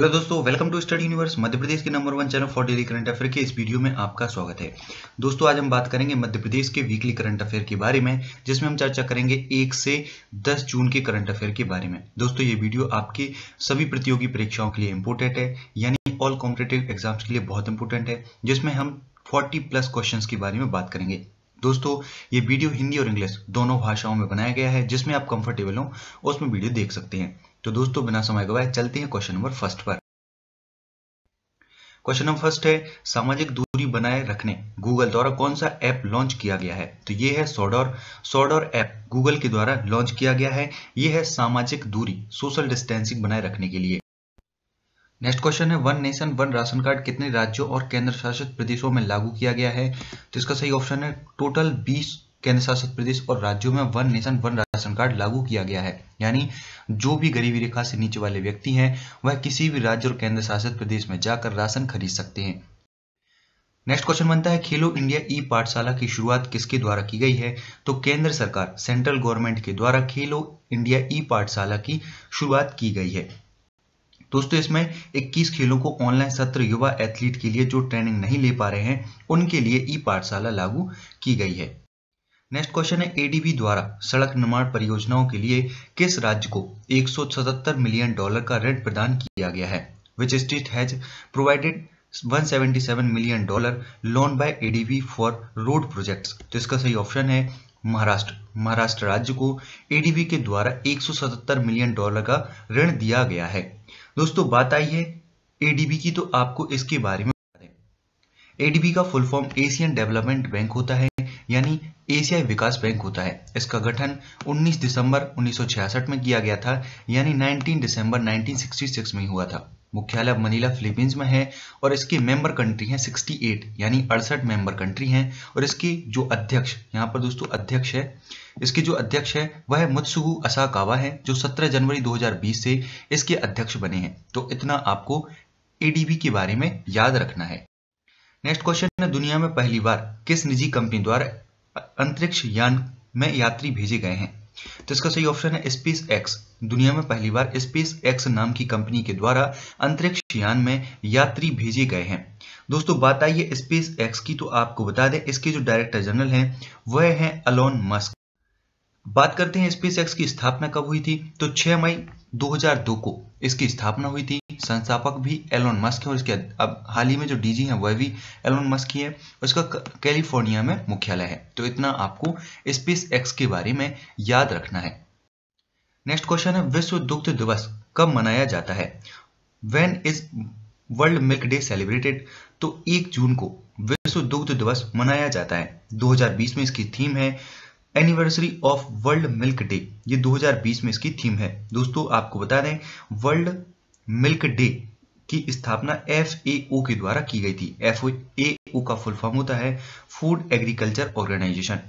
hello दोस्तों welcome to study universe Madhya Pradesh के number one channel for daily current affair के इस वीडियो में आपका स्वागत है दोस्तों आज हम बात करेंगे मध्य प्रदेश के वीकली करंट अफेयर के बारे में जिसमें हम चर्चा करेंगे एक से दस जून के करंट अफेयर के बारे में दोस्तों ये वीडियो आपके सभी प्रतियोगी परीक्षाओं के लिए इम्पोर्टेंट है यानी ऑल कॉम्पिटेटिव एग्जाम्स के लिए बहुत इंपॉर्टेंट है जिसमें हम फोर्टी प्लस क्वेश्चन के बारे में बात करेंगे दोस्तों ये वीडियो हिंदी और इंग्लिश दोनों भाषाओं में बनाया गया है जिसमें आप कंफर्टेबल हो उसमें वीडियो देख सकते हैं तो दोस्तों बिना समय गवाए चलते हैं क्वेश्चन नंबर फर्स्ट पर क्वेश्चन नंबर फर्स्ट है सामाजिक दूरी बनाए रखने गूगल द्वारा कौन सा ऐप लॉन्च किया गया है तो ये है सोडोर सोडोर ऐप गूगल के द्वारा लॉन्च किया गया है ये है सामाजिक दूरी सोशल डिस्टेंसिंग बनाए रखने के लिए नेक्स्ट क्वेश्चन है one nation one ration card कितने राज्यों और केंद्र शासित प्रदेशों में लागू किया गया है तो इसका सही ऑप्शन है टोटल बीस केंद्र शासित प्रदेश और राज्यों में one nation one ration card लागू किया गया है यानी जो भी गरीबी रेखा से नीचे वाले व्यक्ति हैं वह किसी भी राज्य और केंद्र शासित प्रदेश में जाकर राशन खरीद सकते हैं नेक्स्ट क्वेश्चन बनता है खेलो इंडिया ई पाठशाला की शुरुआत किसके द्वारा की गई है तो केंद्र सरकार सेंट्रल गवर्नमेंट के द्वारा खेलो इंडिया ई पाठशाला की शुरुआत की गई है दोस्तों इसमें 21 खेलों को ऑनलाइन सत्र युवा एथलीट के लिए जो ट्रेनिंग नहीं ले पा रहे हैं उनके लिए ई पाठशाला लागू की गई है नेक्स्ट क्वेश्चन है एडीबी द्वारा सड़क निर्माण परियोजनाओं के लिए किस राज्य को 177 मिलियन डॉलर का ऋण प्रदान किया गया है which state has provided 177 million dollar loan by ADB for road projects तो इसका सही ऑप्शन है महाराष्ट्र महाराष्ट्र राज्य को एडीबी के द्वारा 177 मिलियन डॉलर का ऋण दिया गया है दोस्तों बात आई है एडीबी की तो आपको इसके बारे में बता दें एडीबी का full form Asian development bank होता है यानी एशियाई विकास बैंक होता है इसका गठन 19 दिसंबर 1966 में किया गया था यानी 19 दिसंबर 1966 में हुआ था मुख्यालय मनीला फिलीपींस में है और इसके मेंबर कंट्री हैं 68 यानी अड़सठ मेंबर कंट्री हैं और इसके जो अध्यक्ष यहाँ पर दोस्तों अध्यक्ष है इसके जो अध्यक्ष है वह मुत्सुगु असाकावा है जो 17 जनवरी 2020 से इसके अध्यक्ष बने हैं तो इतना आपको एडीबी के बारे में याद रखना है नेक्स्ट क्वेश्चन है दुनिया में पहली बार किस निजी कंपनी द्वारा अंतरिक्ष यान में यात्री भेजे गए हैं तो इसका सही ऑप्शन है स्पेस एक्स दुनिया में पहली बार स्पेस एक्स नाम की कंपनी के द्वारा अंतरिक्ष यान में यात्री भेजे गए हैं दोस्तों बात आई है स्पेस एक्स की तो आपको बता दें इसके जो डायरेक्टर जनरल हैं वह हैं अलोन मस्क बात करते हैं स्पेसएक्स की स्थापना कब हुई थी तो 6 मई 2002 को इसकी स्थापना हुई थी संस्थापक भी एलोन मस्क है और इसके अब हाल ही में जो डीजी हैं वह भी एलोन मस्क ही है उसका कैलिफोर्निया में मुख्यालय है तो इतना आपको स्पेस एक्स के बारे में याद रखना है नेक्स्ट क्वेश्चन है विश्व दुग्ध दिवस कब मनाया जाता है when is world milk day celebrated तो एक जून को विश्व दुग्ध दिवस मनाया जाता है दो में इसकी थीम है anniversary of world milk day ये 2020 में इसकी थीम है दोस्तों आपको बता दें वर्ल्ड मिल्क डे की स्थापना एफ के द्वारा की गई थी एफ का फुल फॉर्म होता है food agriculture organization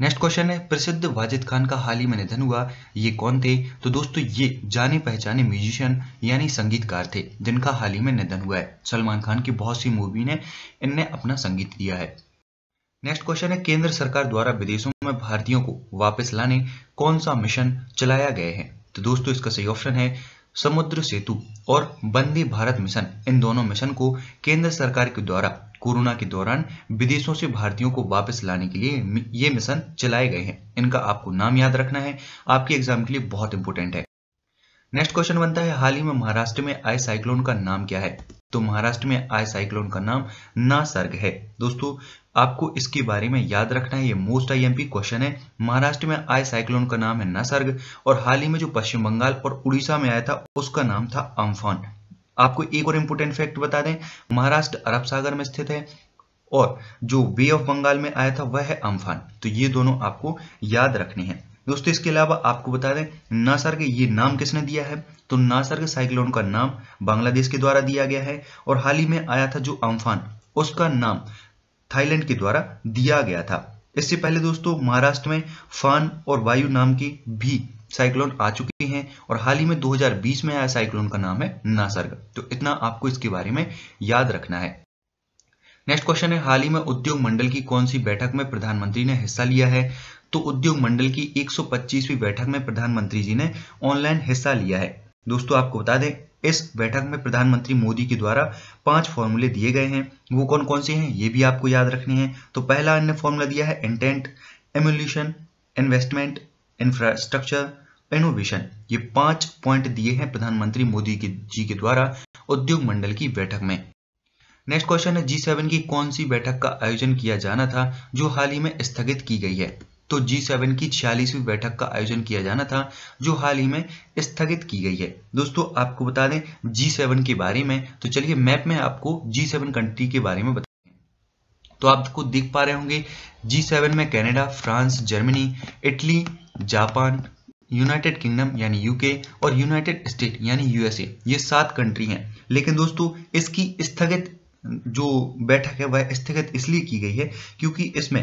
next question है प्रसिद्ध वाजिद खान का हाल ही में निधन हुआ ये कौन थे तो दोस्तों ये जाने पहचाने म्यूजिशियन यानी संगीतकार थे जिनका हाल ही में निधन हुआ है सलमान खान की बहुत सी मूवी ने इनने अपना संगीत दिया है नेक्स्ट क्वेश्चन है केंद्र सरकार द्वारा विदेशों में भारतीयों को वापस लाने कौन सा मिशन चलाया गया है तो दोस्तों इसका सही ऑप्शन है समुद्र सेतु और वंदे भारत मिशन इन दोनों मिशन को केंद्र सरकार के द्वारा कोरोना के दौरान विदेशों से भारतीयों को वापस लाने के लिए ये मिशन चलाए गए हैं इनका आपको नाम याद रखना है आपके एग्जाम के लिए बहुत इंपॉर्टेंट है नेक्स्ट क्वेश्चन बनता है हाल ही में महाराष्ट्र में आए साइक्लोन का नाम क्या है तो महाराष्ट्र में आए साइक्लोन का नाम नासर्ग है दोस्तों आपको इसके बारे में याद रखना है ये मोस्ट आईएमपी क्वेश्चन है महाराष्ट्र में आए साइक्लोन का नाम है नासर्ग और हाल ही में जो पश्चिम बंगाल और उड़ीसा में आया था उसका नाम था अम्फान आपको एक और इंपोर्टेंट फैक्ट बता दें महाराष्ट्र अरब सागर में स्थित है और जो वे ऑफ बंगाल में आया था वह है अम्फान तो ये दोनों आपको याद रखनी है दोस्तों इसके अलावा आपको बता दें नासर्ग के ये नाम किसने दिया है तो नासर्ग के साइक्लोन का नाम बांग्लादेश के द्वारा दिया गया है और हाल ही में आया था जो अम्फान उसका नाम थाईलैंड के द्वारा दिया गया था इससे पहले दोस्तों महाराष्ट्र में फान और वायु नाम की भी साइक्लोन आ चुकी हैं और हाल ही में 2020 में आया साइक्लोन का नाम है नासर्ग तो इतना आपको इसके बारे में याद रखना है नेक्स्ट क्वेश्चन है हाल ही में उद्योग मंडल की कौन सी बैठक में प्रधानमंत्री ने हिस्सा लिया है तो उद्योग मंडल की 125वीं बैठक में प्रधानमंत्री जी ने ऑनलाइन हिस्सा लिया है दोस्तों आपको बता दें इस बैठक में प्रधानमंत्री मोदी के द्वारा पांच फॉर्मूले दिए गए हैं वो कौन कौन से हैं ये भी आपको याद रखने हैं तो पहला अन्य फॉर्मूला दिया है इंटेंट एमोल्यूशन इन्वेस्टमेंट इंफ्रास्ट्रक्चर इनोवेशन ये पांच पॉइंट दिए हैं प्रधानमंत्री मोदी के जी के द्वारा उद्योग मंडल की बैठक में नेक्स्ट क्वेश्चन है जी सेवन की कौन सी बैठक का आयोजन किया जाना था जो हाल ही में स्थगित की गई है तो जी सेवन की छियालीसवीं बैठक का आयोजन किया जाना था जो हाल ही में स्थगित की गई है दोस्तों आपको बता दें जी सेवन के बारे में तो चलिए मैप में आपको जी सेवन कंट्री के बारे में बता तो आपको देख पा रहे होंगे जी सेवन में Canada, France Germany Italy Japan United Kingdom यानी यूके और यूनाइटेड स्टेट यानी यूएसए ये सात कंट्री हैं लेकिन दोस्तों इसकी स्थगित जो बैठक है वह स्थगित इसलिए की गई है क्योंकि इसमें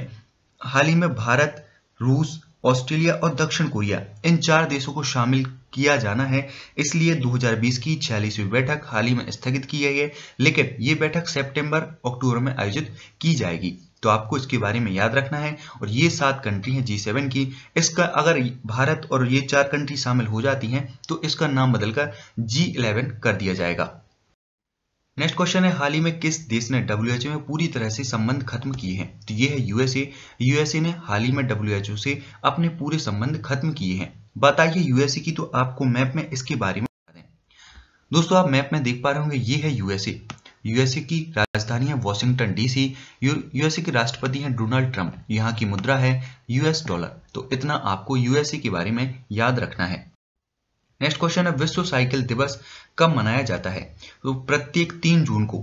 हाल ही में भारत रूस ऑस्ट्रेलिया और दक्षिण कोरिया इन चार देशों को शामिल किया जाना है इसलिए 2020 की छियालीसवीं बैठक हाल ही में स्थगित की गई है लेकिन ये बैठक सितंबर अक्टूबर में आयोजित की जाएगी तो आपको इसके बारे में याद रखना है और ये सात कंट्री हैं जी सेवन की इसका अगर भारत और ये चार कंट्री शामिल हो जाती हैं तो इसका नाम बदलकर जी इलेवन कर दिया जाएगा नेक्स्ट क्वेश्चन है हाल ही में किस देश ने डब्ल्यू में पूरी तरह से संबंध खत्म किए हैं तो ये है यूएसए यूएसए ने हाल ही में डब्ल्यू से अपने पूरे संबंध खत्म किए हैं बताइए यूएसए की तो आपको मैप में इसके बारे में बता दें दोस्तों आप मैप में देख पा रहे होंगे ये है यूएसए यूएसए की राजधानी है वॉशिंगटन डीसी यूएसए के राष्ट्रपति हैं डोनाल्ड ट्रंप यहाँ की मुद्रा है यूएस डॉलर तो इतना आपको यूएसए के बारे में याद रखना है नेक्स्ट क्वेश्चन है विश्व साइकिल दिवस कब मनाया जाता है तो प्रत्येक तीन जून को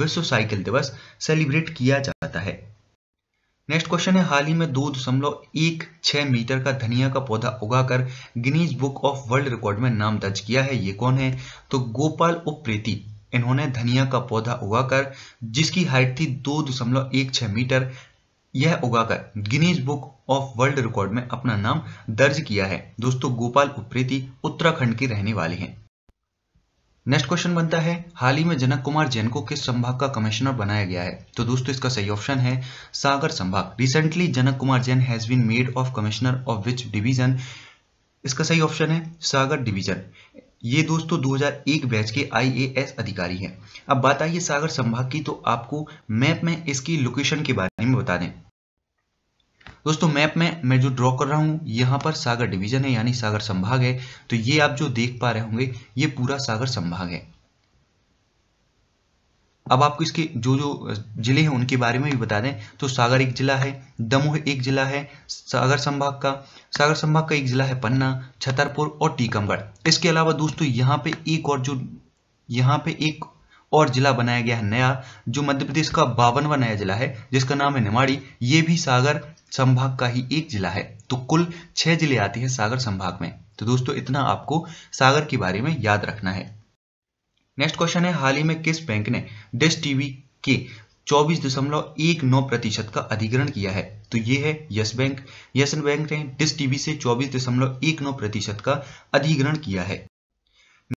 विश्व साइकिल दिवस सेलिब्रेट किया जाता है नेक्स्ट क्वेश्चन है हाल ही में दो दशमलव एक छह मीटर का धनिया का पौधा उगाकर Guinness book of world record में नाम दर्ज किया है ये कौन है तो गोपाल उप्रेति इन्होंने धनिया का पौधा उगाकर जिसकी हाइट थी दो दशमलव एक छह मीटर यह उगाकर Guinness book of world record में अपना नाम दर्ज किया है दोस्तों गोपाल उप्रेती उत्तराखंड की रहने वाली हैं नेक्स्ट क्वेश्चन बनता है हाल ही में जनक कुमार जैन को किस संभाग का कमिश्नर बनाया गया है तो दोस्तों इसका सही ऑप्शन है सागर संभाग recently Janak Kumar Jain has been made of commissioner of which division इसका सही ऑप्शन है सागर डिवीजन ये दोस्तों 2001 बैच के आईएएस अधिकारी हैं अब बात आई सागर संभाग की तो आपको मैप में इसकी लोकेशन के बारे में बता दें दोस्तों मैप में मैं जो ड्रॉ कर रहा हूँ यहाँ पर सागर डिवीजन है यानी सागर संभाग है तो ये आप जो देख पा रहे होंगे ये पूरा सागर संभाग है अब आपको इसके जो जो जिले हैं उनके बारे में भी बता दें तो सागर एक जिला है दमोह एक जिला है सागर संभाग का सागर संभाग का एक जिला है पन्ना छतरपुर और टीकमगढ़ इसके अलावा दोस्तों यहाँ पे एक और जो यहाँ पे एक और जिला बनाया गया है नया जो मध्य प्रदेश का बावनवा नया जिला है जिसका नाम है निमाड़ी ये भी सागर संभाग का ही एक जिला है तो कुल छह जिले आते हैं सागर संभाग में तो दोस्तों इतना आपको सागर के बारे में याद रखना है नेक्स्ट क्वेश्चन है हाल ही में किस बैंक ने डिश टीवी के 24.19 प्रतिशत का अधिग्रहण किया है तो ये है यस बैंक यस बैंक ने डिस टीवी से 24.19 प्रतिशत का अधिग्रहण किया है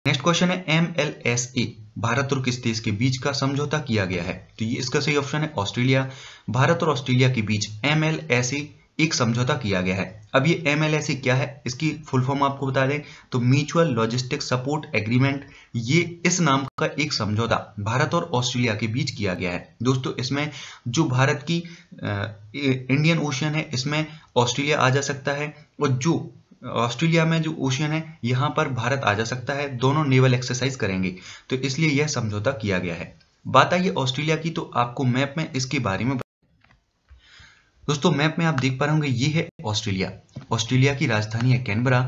नेक्स्ट क्वेश्चन है M L S A Bharat और किस देश के बीच का समझौता किया गया है तो ये इसका सही ऑप्शन है ऑस्ट्रेलिया भारत और ऑस्ट्रेलिया के बीच एम एल एस ए एक समझौता किया गया है अब ये एम क्या है इसकी फुल फॉर्म आपको बता दें तो म्यूचुअल लॉजिस्टिक सपोर्ट एग्रीमेंट ये इस नाम का एक समझौता भारत और ऑस्ट्रेलिया के बीच किया गया है दोस्तों इसमें जो भारत की आ, इंडियन ओशियन है इसमें ऑस्ट्रेलिया आ जा सकता है और जो ऑस्ट्रेलिया में जो ओशियन है यहाँ पर भारत आ जा सकता है दोनों नेवल एक्सरसाइज करेंगे तो इसलिए यह समझौता किया गया है बात आई ऑस्ट्रेलिया की तो आपको मैप में इसके बारे में दोस्तों मैप में आप देख पा रहे होंगे ये है ऑस्ट्रेलिया ऑस्ट्रेलिया की राजधानी है कैनबरा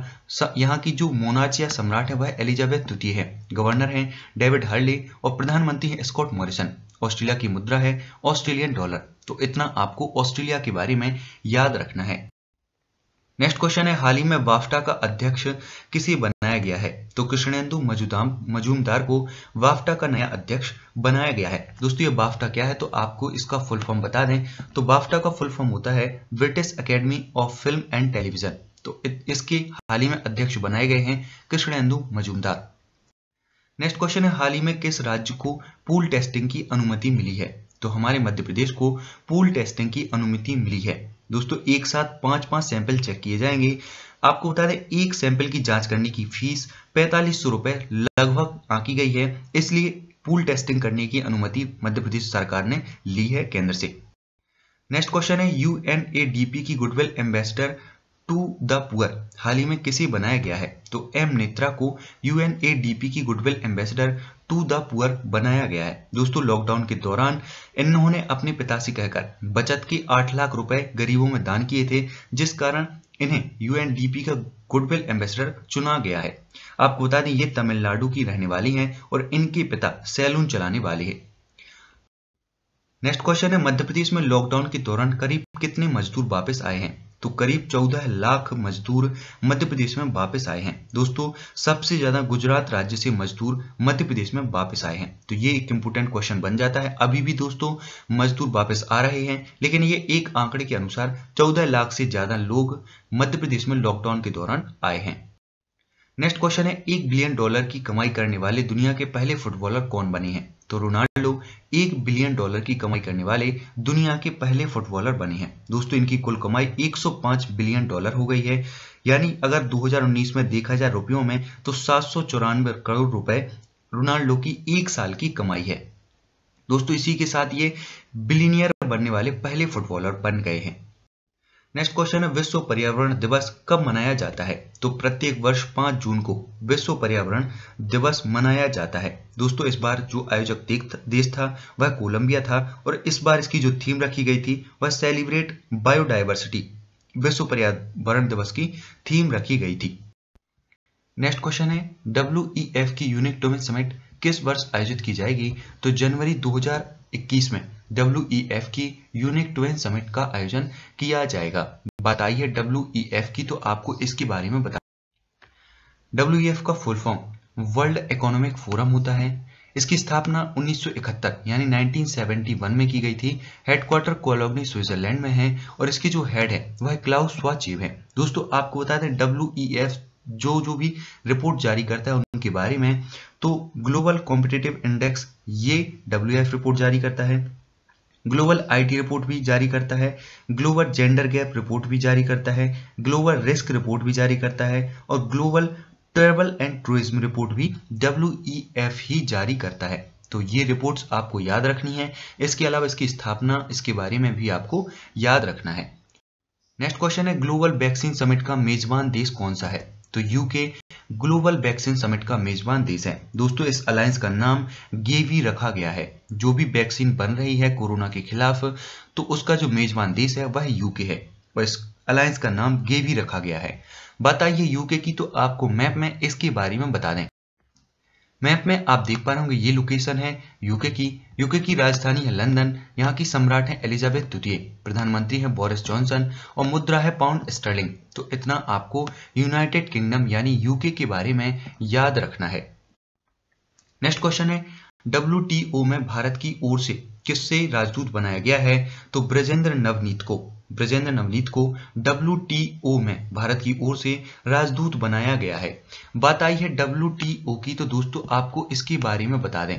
यहाँ की जो मोनार्च या सम्राट है वह एलिजाबेथ द्वितीय है गवर्नर हैं डेविड हर्ले और प्रधानमंत्री हैं स्कॉट मॉरिसन ऑस्ट्रेलिया की मुद्रा है ऑस्ट्रेलियन डॉलर तो इतना आपको ऑस्ट्रेलिया के बारे में याद रखना है नेक्स्ट क्वेश्चन है हाल ही में बाफ्टा का अध्यक्ष किसी बने बनाया गया है तो कृष्णेंदु मजूदाम मजूमदार को बाफ्टा का नया अध्यक्ष बनाया गया है दोस्तों ये बाफ्टा क्या है तो आपको इसका फुल फॉर्म बता दें तो बाफ्टा का फुल फॉर्म होता है British Academy of Film and Television तो इसके हाल ही में अध्यक्ष बनाए गए हैं कृष्णेंदु मजूमदार नेक्स्ट क्वेश्चन है हाल ही में किस राज्य को पूल टेस्टिंग की अनुमति मिली है तो हमारे मध्य प्रदेश को पूल टेस्टिंग की अनुमति मिली है दोस्तों एक साथ पांच पांच सैंपल चेक किए जाएंगे आपको बता दें एक सैंपल की जांच करने की फीस पैंतालीस सौ रुपए लगभग आकी गई है इसलिए पूल टेस्टिंग करने की अनुमति मध्य प्रदेश सरकार ने ली है केंद्र से नेक्स्ट क्वेश्चन है यू की goodwill ambassador to the poor हाल ही में किसे बनाया गया है तो एम नेत्रा को यू की goodwill ambassador to the poor बनाया गया है दोस्तों लॉकडाउन के दौरान इन्होंने अपने पिता से कहकर बचत के आठ लाख रुपए गरीबों में दान किए थे जिस कारण इन्हें यूएनडीपी का गुडविल एम्बेसडर चुना गया है आपको बता दें ये तमिलनाडु की रहने वाली हैं और इनके पिता सैलून चलाने वाले हैं नेक्स्ट क्वेश्चन है मध्य प्रदेश में लॉकडाउन के दौरान करीब कितने मजदूर वापस आए हैं तो करीब 14 लाख मजदूर मध्य प्रदेश में वापस आए हैं दोस्तों सबसे ज्यादा गुजरात राज्य से मजदूर मध्य प्रदेश में वापस आए हैं तो ये एक इंपोर्टेंट क्वेश्चन बन जाता है अभी भी दोस्तों मजदूर वापस आ रहे हैं लेकिन ये एक आंकड़े के अनुसार 14 लाख से ज्यादा लोग मध्य प्रदेश में लॉकडाउन के दौरान आए हैं नेक्स्ट क्वेश्चन है एक बिलियन डॉलर की कमाई करने वाले दुनिया के पहले फुटबॉलर कौन बने हैं तो रोनाल्डो एक बिलियन डॉलर की कमाई करने वाले दुनिया के पहले फुटबॉलर बने हैं दोस्तों इनकी कुल कमाई 105 बिलियन डॉलर हो गई है यानी अगर 2019 में देखा जाए रुपयों में तो सात करोड़ रुपए रोनाल्डो की एक साल की कमाई है दोस्तों इसी के साथ ये बिलीनियर बनने वाले पहले फुटबॉलर बन गए हैं नेक्स्ट क्वेश्चन है विश्व पर्यावरण दिवस कब मनाया जाता है तो प्रत्येक वर्ष 5 जून को विश्व पर्यावरण दिवस मनाया जाता है दोस्तों इस बार जो आयोजक देश था वह कोलंबिया था और इस बार इसकी जो थीम रखी गई थी वह सेलिब्रेट बायोडाइवर्सिटी विश्व पर्यावरण दिवस की थीम रखी गई थी नेक्स्ट क्वेश्चन है डब्ल्यू e की यूनिक टोमिन समिट किस वर्ष आयोजित की जाएगी तो जनवरी दो में डब्ल्यू e की यूनिक ट्वेन समिट का आयोजन किया जाएगा बताइए डब्ल्यू e की तो आपको इसके बारे में बता डब्ल्यू e का full form world economic forum होता है इसकी स्थापना 1971 यानी 1971 में की गई थी हेडक्वार्टर कोलोग्नी स्विट्जरलैंड में है और इसकी जो हेड है वह क्लाउस स्वाचीव है दोस्तों आपको बता दें डब्ल्यू जो जो भी रिपोर्ट जारी करता है उनके बारे में तो ग्लोबल कॉम्पिटेटिव इंडेक्स ये डब्ल्यू रिपोर्ट जारी करता है ग्लोबल आईटी रिपोर्ट भी जारी करता है ग्लोबल जेंडर गैप रिपोर्ट भी जारी करता है ग्लोबल रिस्क रिपोर्ट भी जारी करता है और global travel and tourism report भी डब्ल्यू e ही जारी करता है तो ये रिपोर्ट्स आपको याद रखनी है इसके अलावा इसकी स्थापना इसके बारे में भी आपको याद रखना है नेक्स्ट क्वेश्चन है ग्लोबल वैक्सीन समिट का मेजबान देश कौन सा है तो यूके ग्लोबल वैक्सीन समिट का मेजबान देश है दोस्तों इस अलायंस का नाम गेवी रखा गया है जो भी वैक्सीन बन रही है कोरोना के खिलाफ तो उसका जो मेजबान देश है वह यूके है और इस अलायंस का नाम गेवी रखा गया है बताइए यूके की तो आपको मैप में इसके बारे में बता दें मैप में आप देख पा रहे होंगे ये लोकेशन है यूके की यूके की राजधानी है लंदन यहाँ की सम्राट है एलिजाबेथ द्वितीय प्रधानमंत्री है बोरिस जॉनसन और मुद्रा है पाउंड स्टर्लिंग तो इतना आपको यूनाइटेड किंगडम यानी यूके के बारे में याद रखना है नेक्स्ट क्वेश्चन है डब्ल्यू में भारत की ओर से किससे राजदूत बनाया गया है तो ब्रजेंद्र नवनीत को ब्रजेंद्र नवनीत को डब्ल्यू में भारत की ओर से राजदूत बनाया गया है बात आई है डब्ल्यू की तो दोस्तों आपको इसके बारे में बता दें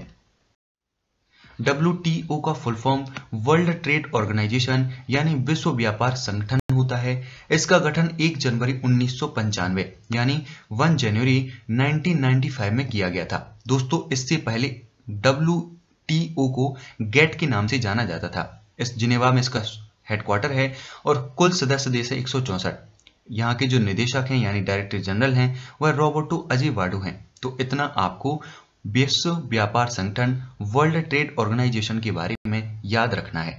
डब्ल्यू का full form world trade organisation यानी विश्व व्यापार संगठन होता है इसका गठन 1 जनवरी उन्नीस यानी 1 जनवरी 1995 में किया गया था दोस्तों इससे पहले डब्ल्यू को गेट के नाम से जाना जाता था इस जिनेवा में इसका हेडक्वार्टर है और कुल सदस्य देश है एक यहाँ के जो निदेशक हैं यानी डायरेक्टर जनरल हैं वह रॉबर्टो अजय वाडू हैं तो इतना आपको विश्व व्यापार संगठन वर्ल्ड ट्रेड ऑर्गेनाइजेशन के बारे में याद रखना है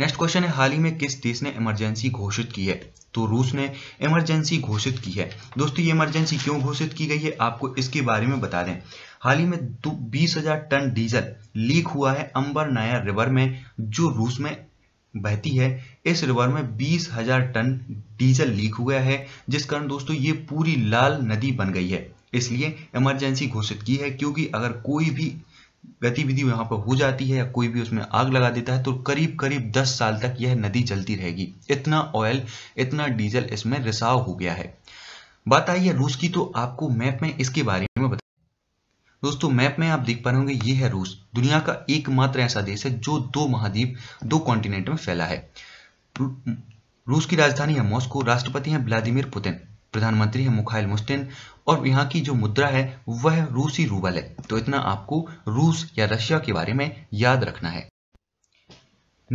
नेक्स्ट क्वेश्चन है हाल ही में किस देश ने इमरजेंसी घोषित की है तो रूस ने इमरजेंसी घोषित की है दोस्तों ये इमरजेंसी क्यों घोषित की गई है आपको इसके बारे में बता दें हाल ही में बीस हजार टन डीजल लीक हुआ है अंबर नया रिवर में जो रूस में बहती है इस रिवर में बीस हजार टन डीजल लीक हो गया है जिस कारण दोस्तों ये पूरी लाल नदी बन गई है इसलिए इमरजेंसी घोषित की है क्योंकि अगर कोई भी गतिविधि यहाँ पर हो जाती है या कोई भी उसमें आग लगा देता है तो करीब करीब 10 साल तक यह नदी जलती रहेगी इतना ऑयल इतना डीजल इसमें रिसाव हो गया है बात आई है रूस की तो आपको मैप में इसके बारे में बता दोस्तों मैप में आप देख पा रहे होंगे ये है रूस दुनिया का एकमात्र ऐसा देश है जो दो महाद्वीप दो कॉन्टिनेंट में फैला है रूस की राजधानी है मॉस्को राष्ट्रपति है व्लादिमिर पुतिन प्रधानमंत्री है मुखाइल मुस्टिन और यहाँ की जो मुद्रा है वह रूसी रूबल है तो इतना आपको रूस या रशिया के बारे में याद रखना है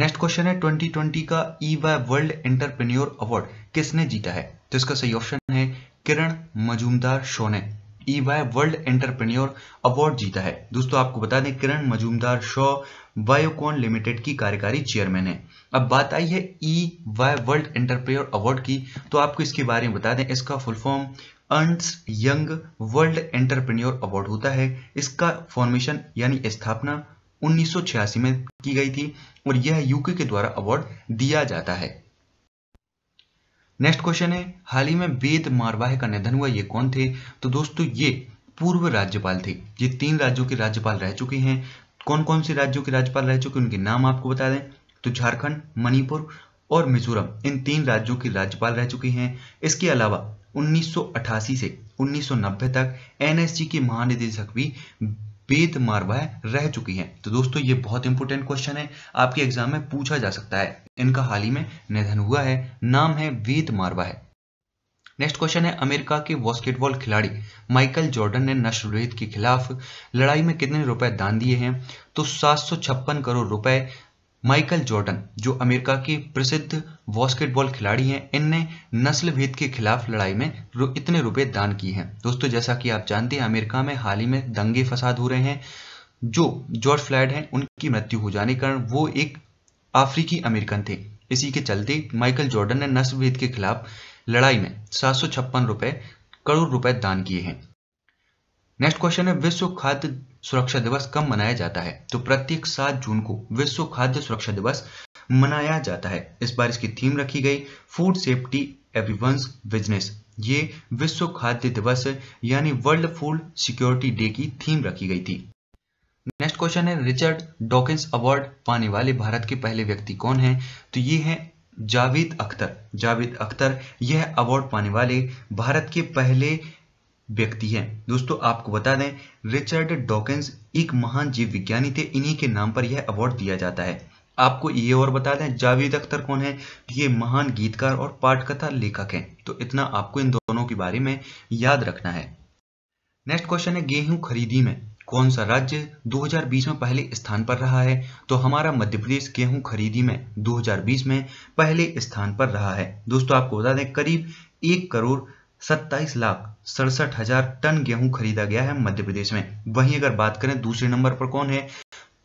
नेक्स्ट क्वेश्चन है 2020 का ई वर्ल्ड एंटरप्रेन्योर अवार्ड किसने जीता है तो इसका सही ऑप्शन है किरण मजूमदार शोने ईवाई वर्ल्ड एंटरप्रेन्योर अवार्ड जीता है दोस्तों आपको बता दें किरण मजूमदार शॉ वायोकॉन लिमिटेड की कार्यकारी चेयरमैन है अब बात आई है E Y world entrepreneur award की तो आपको इसके बारे में बता दें इसका फुल फॉर्म अंट्स यंग वर्ल्ड एंटरप्रेन्योर अवार्ड होता है इसका फॉर्मेशन यानी स्थापना 1986 में की गई थी और यह यूके के द्वारा अवार्ड दिया जाता है नेक्स्ट क्वेश्चन है हाल ही में वेद मारवाह का निधन हुआ ये कौन थे तो दोस्तों ये पूर्व राज्यपाल थे ये तीन राज्यों के राज्यपाल रह चुके हैं कौन कौन से राज्यों के राज्यपाल रह चुके हैं उनके नाम आपको बता दें तो झारखंड मणिपुर और मिजोरम इन तीन राज्यों के राज्यपाल रह चुके हैं इसके अलावा 1988 से 1990 तक एनएसजी के महानिदेशक भी पेत बेतमारवा रह चुकी हैं तो दोस्तों ये बहुत इंपॉर्टेंट क्वेश्चन है आपके एग्जाम में पूछा जा सकता है इनका हाल ही में निधन हुआ है नाम है वेत मारवा है नेक्स्ट क्वेश्चन है अमेरिका के बास्केटबॉल खिलाड़ी माइकल जॉर्डन ने नशलरेत के खिलाफ लड़ाई में कितने रुपए दान दिए हैं तो सात करोड़ रुपए माइकल जॉर्डन जो अमेरिका के प्रसिद्ध बास्केटबॉल खिलाड़ी हैं इनने नस्ल भेद के खिलाफ लड़ाई में रु, इतने रुपए दान किए हैं दोस्तों जैसा कि आप जानते हैं अमेरिका में हाल ही में दंगे फसाद हो रहे हैं जो जॉर्ज फ्लैड हैं उनकी मृत्यु हो जाने के कारण वो एक अफ्रीकी अमेरिकन थे इसी के चलते माइकल जॉर्डन ने नस्ल भेद के खिलाफ लड़ाई में सात रुपए करोड़ रुपए दान किए हैं नेक्स्ट क्वेश्चन है विश्व खाद्य सुरक्षा दिवस कब मनाया जाता है तो प्रत्येक सात जून को विश्व खाद्य सुरक्षा दिवस मनाया जाता है इस बार इसकी थीम रखी गई फूड सेफ्टी एवरीवंस बिजनेस ये विश्व खाद्य दिवस यानी वर्ल्ड फूड सिक्योरिटी डे की थीम रखी गई थी नेक्स्ट क्वेश्चन है रिचर्ड डॉकिंस अवार्ड पाने वाले भारत के पहले व्यक्ति कौन हैं तो ये हैं जावेद अख्तर जावेद अख्तर यह अवार्ड पाने वाले भारत के पहले व्यक्ति है दोस्तों आपको बता दें रिचर्ड डॉकिंस एक महान जीव विज्ञानी थे इन्हीं के नाम पर यह अवार्ड दिया जाता है आपको ये और बता दें जावेद अख्तर कौन है ये महान गीतकार और पाठकथा लेखक हैं तो इतना आपको इन दोनों के बारे में याद रखना है नेक्स्ट क्वेश्चन है गेहूं खरीदी में कौन सा राज्य 2020 में पहले स्थान पर रहा है तो हमारा मध्य प्रदेश गेहूं खरीदी में 2020 में पहले स्थान पर रहा है दोस्तों आपको बता दें करीब एक करोड़ सत्ताईस लाख सड़सठ हजार टन गेहूं खरीदा गया है मध्य प्रदेश में वहीं अगर बात करें दूसरे नंबर पर कौन है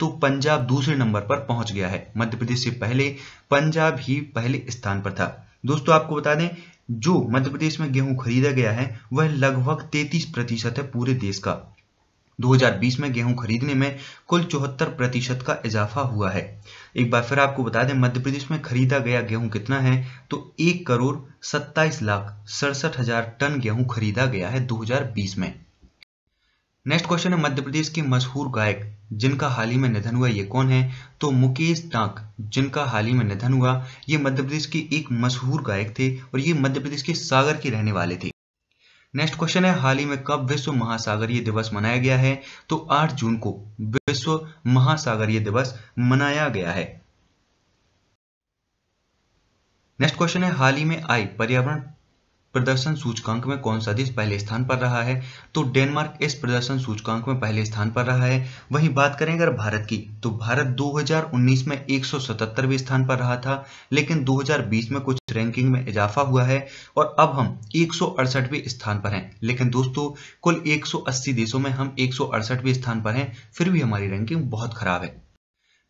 तो पंजाब दूसरे नंबर पर पहुंच गया है मध्य प्रदेश से पहले पंजाब ही पहले स्थान पर था दोस्तों आपको बता दें जो मध्य प्रदेश में गेहूं खरीदा गया है वह लगभग 33 प्रतिशत है पूरे देश का 2020 में गेहूं खरीदने में कुल चौहत्तर प्रतिशत का इजाफा हुआ है एक बार फिर आपको बता दें मध्य प्रदेश में खरीदा गया गेहूं कितना है तो एक करोड़ सत्ताईस लाख सड़सठ हजार टन गेहूं खरीदा गया है 2020 में नेक्स्ट क्वेश्चन है मध्य प्रदेश के मशहूर गायक जिनका हाल ही में निधन हुआ ये कौन है तो मुकेश टाक जिनका हाल ही में निधन हुआ ये मध्य प्रदेश के एक मशहूर गायक थे और ये मध्य प्रदेश के सागर के रहने वाले थे नेक्स्ट क्वेश्चन है हाल ही में कब विश्व महासागरीय दिवस मनाया गया है तो 8 जून को विश्व महासागरीय दिवस मनाया गया है नेक्स्ट क्वेश्चन है हाल ही में आई पर्यावरण प्रदर्शन सूचकांक में कौन सा देश पहले स्थान पर रहा है तो डेनमार्क इस प्रदर्शन सूचकांक में पहले स्थान पर रहा है वहीं बात करें अगर भारत की तो भारत 2019 में 177वें स्थान पर रहा था लेकिन 2020 में कुछ रैंकिंग में इजाफा हुआ है और अब हम एक स्थान पर हैं लेकिन दोस्तों कुल 180 देशों में हम एक स्थान पर हैं फिर भी हमारी रैंकिंग बहुत खराब है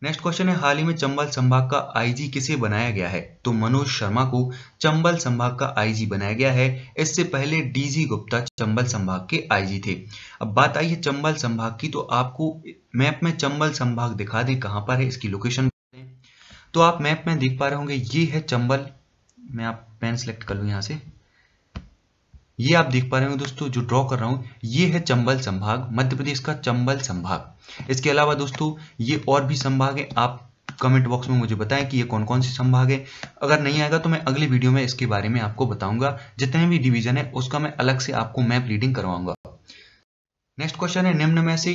नेक्स्ट क्वेश्चन है हाल ही में चंबल संभाग का आईजी किसे बनाया गया है तो मनोज शर्मा को चंबल संभाग का आईजी बनाया गया है इससे पहले डीजी गुप्ता चंबल संभाग के आईजी थे अब बात आई है चंबल संभाग की तो आपको मैप में चंबल संभाग दिखा दें कहां पर है इसकी लोकेशन तो आप मैप में देख पा रहे होंगे ये है चंबल मैं आप पेन सेलेक्ट कर लूँ यहाँ से ये आप देख पा रहे हो दोस्तों जो ड्रॉ कर रहा हूँ ये है चंबल संभाग मध्य प्रदेश का चंबल संभाग इसके अलावा दोस्तों ये और भी संभाग है आप कमेंट बॉक्स में मुझे बताएं कि ये कौन कौन से संभाग है अगर नहीं आएगा तो मैं अगली वीडियो में इसके बारे में आपको बताऊंगा जितने भी डिवीजन है उसका मैं अलग से आपको मैप रीडिंग करवाऊंगा नेक्स्ट क्वेश्चन है निम्न में से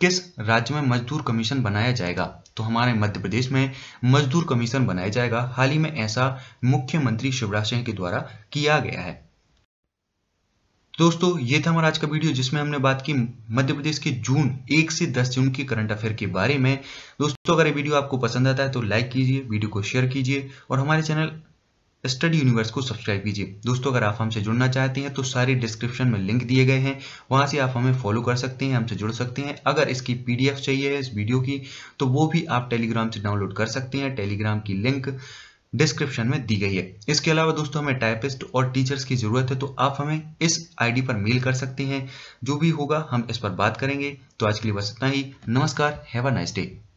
किस राज्य में मजदूर कमीशन बनाया जाएगा तो हमारे मध्य प्रदेश में मजदूर कमीशन बनाया जाएगा हाल ही में ऐसा मुख्यमंत्री शिवराज सिंह के द्वारा किया गया है दोस्तों ये था हमारा आज का वीडियो जिसमें हमने बात की मध्य प्रदेश के जून एक से दस जून के करंट अफेयर के बारे में दोस्तों अगर ये वीडियो आपको पसंद आता है तो लाइक कीजिए वीडियो को शेयर कीजिए और हमारे चैनल स्टडी यूनिवर्स को सब्सक्राइब कीजिए दोस्तों अगर आप हमसे जुड़ना चाहते हैं तो सारे डिस्क्रिप्शन में लिंक दिए गए हैं वहाँ से आप हमें फॉलो कर सकते हैं हमसे जुड़ सकते हैं अगर इसकी पीडीएफ चाहिए इस वीडियो की तो वो भी आप टेलीग्राम से डाउनलोड कर सकते हैं टेलीग्राम की लिंक डिस्क्रिप्शन में दी गई है इसके अलावा दोस्तों हमें टाइपिस्ट और टीचर्स की ज़रूरत है तो आप हमें इस आईडी पर मेल कर सकते हैं जो भी होगा हम इस पर बात करेंगे तो आज के लिए बस इतना ही नमस्कार हैव अ नाइस डे